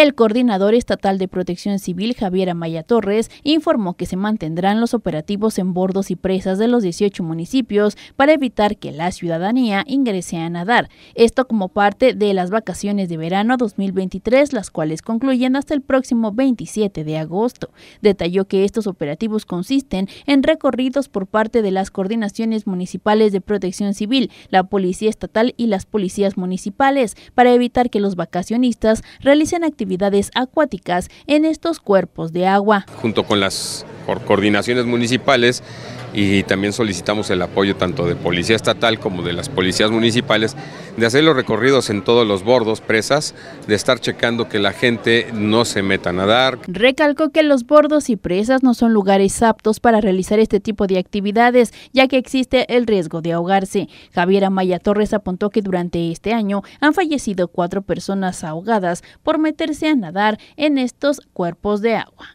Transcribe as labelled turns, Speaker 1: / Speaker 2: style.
Speaker 1: El coordinador estatal de protección civil, Javier Amaya Torres, informó que se mantendrán los operativos en bordos y presas de los 18 municipios para evitar que la ciudadanía ingrese a nadar. Esto como parte de las vacaciones de verano 2023, las cuales concluyen hasta el próximo 27 de agosto. Detalló que estos operativos consisten en recorridos por parte de las coordinaciones municipales de protección civil, la policía estatal y las policías municipales para evitar que los vacacionistas realicen actividades actividades acuáticas en estos cuerpos de agua.
Speaker 2: Junto con las coordinaciones municipales y también solicitamos el apoyo tanto de Policía Estatal como de las policías municipales de hacer los recorridos en todos los bordos, presas, de estar checando que la gente no se meta a nadar.
Speaker 1: Recalcó que los bordos y presas no son lugares aptos para realizar este tipo de actividades, ya que existe el riesgo de ahogarse. Javier Amaya Torres apuntó que durante este año han fallecido cuatro personas ahogadas por meterse a nadar en estos cuerpos de agua.